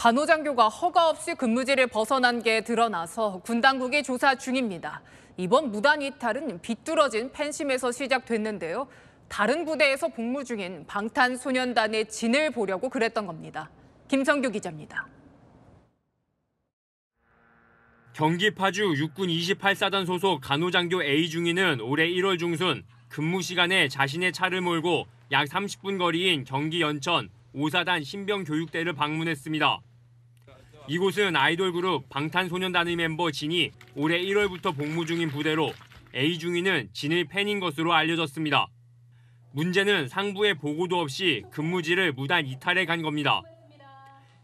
간호장교가 허가 없이 근무지를 벗어난 게 드러나서 군 당국이 조사 중입니다. 이번 무단 이탈은 비뚤어진 팬심에서 시작됐는데요. 다른 부대에서 복무 중인 방탄소년단의 진을 보려고 그랬던 겁니다. 김성규 기자입니다. 경기 파주 육군 28사단 소속 간호장교 A 중위는 올해 1월 중순 근무 시간에 자신의 차를 몰고 약 30분 거리인 경기 연천 5사단 신병교육대를 방문했습니다. 이곳은 아이돌 그룹 방탄소년단의 멤버 진이 올해 1월부터 복무 중인 부대로 A 중위는 진의 팬인 것으로 알려졌습니다. 문제는 상부의 보고도 없이 근무지를 무단 이탈해 간 겁니다.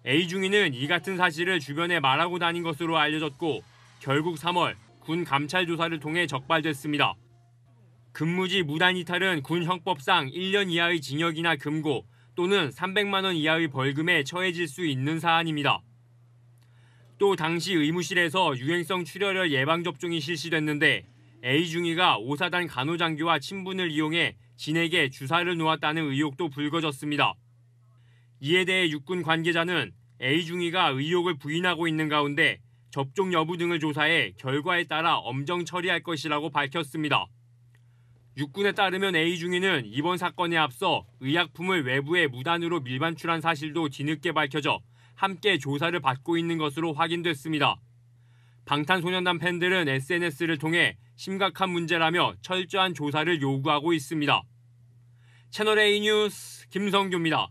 A 중위는 이 같은 사실을 주변에 말하고 다닌 것으로 알려졌고 결국 3월 군 감찰 조사를 통해 적발됐습니다. 근무지 무단 이탈은 군 형법상 1년 이하의 징역이나 금고 또는 300만 원 이하의 벌금에 처해질 수 있는 사안입니다. 또 당시 의무실에서 유행성 출혈열 예방접종이 실시됐는데 A중이가 오사단 간호장교와 친분을 이용해 진에게 주사를 놓았다는 의혹도 불거졌습니다. 이에 대해 육군 관계자는 A중이가 의혹을 부인하고 있는 가운데 접종 여부 등을 조사해 결과에 따라 엄정 처리할 것이라고 밝혔습니다. 육군에 따르면 A중이는 이번 사건에 앞서 의약품을 외부에 무단으로 밀반출한 사실도 뒤늦게 밝혀져 함께 조사를 받고 있는 것으로 확인됐습니다. 방탄소년단 팬들은 SNS를 통해 심각한 문제라며 철저한 조사를 요구하고 있습니다. 채널A 뉴스 김성규입니다.